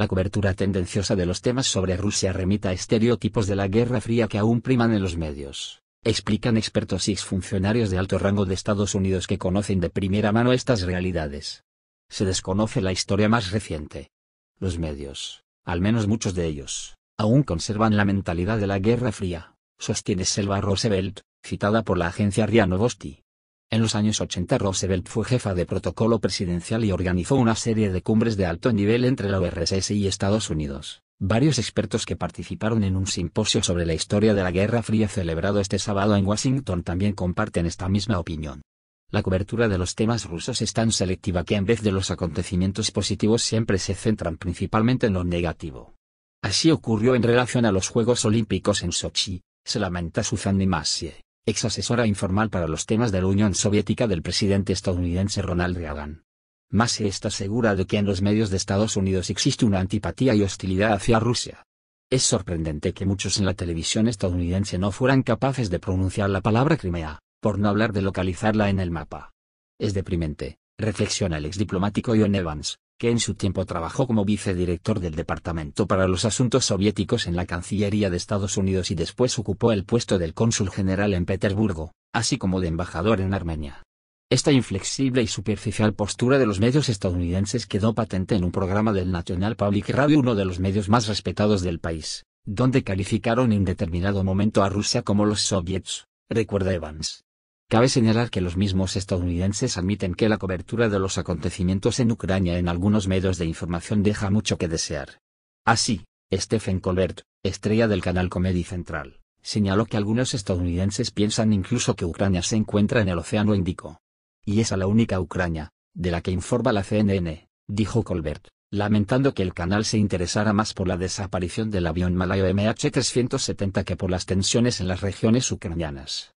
La cobertura tendenciosa de los temas sobre Rusia remita a estereotipos de la Guerra Fría que aún priman en los medios, explican expertos y exfuncionarios de alto rango de Estados Unidos que conocen de primera mano estas realidades. Se desconoce la historia más reciente. Los medios, al menos muchos de ellos, aún conservan la mentalidad de la Guerra Fría, sostiene Selva Roosevelt, citada por la agencia RIA Novosti. En los años 80 Roosevelt fue jefa de protocolo presidencial y organizó una serie de cumbres de alto nivel entre la URSS y Estados Unidos. Varios expertos que participaron en un simposio sobre la historia de la Guerra Fría celebrado este sábado en Washington también comparten esta misma opinión. La cobertura de los temas rusos es tan selectiva que en vez de los acontecimientos positivos siempre se centran principalmente en lo negativo. Así ocurrió en relación a los Juegos Olímpicos en Sochi, se lamenta Susan Nemasie ex asesora informal para los temas de la Unión Soviética del presidente estadounidense Ronald Reagan. se está segura de que en los medios de Estados Unidos existe una antipatía y hostilidad hacia Rusia. Es sorprendente que muchos en la televisión estadounidense no fueran capaces de pronunciar la palabra Crimea, por no hablar de localizarla en el mapa. Es deprimente, reflexiona el ex diplomático John Evans, que en su tiempo trabajó como vicedirector del Departamento para los Asuntos Soviéticos en la Cancillería de Estados Unidos y después ocupó el puesto del cónsul general en Petersburgo, así como de embajador en Armenia. Esta inflexible y superficial postura de los medios estadounidenses quedó patente en un programa del National Public Radio, uno de los medios más respetados del país, donde calificaron en determinado momento a Rusia como los soviets, recuerda Evans. Cabe señalar que los mismos estadounidenses admiten que la cobertura de los acontecimientos en Ucrania en algunos medios de información deja mucho que desear. Así, Stephen Colbert, estrella del canal Comedy Central, señaló que algunos estadounidenses piensan incluso que Ucrania se encuentra en el Océano Índico. Y es a la única Ucrania, de la que informa la CNN, dijo Colbert, lamentando que el canal se interesara más por la desaparición del avión malayo MH370 que por las tensiones en las regiones ucranianas.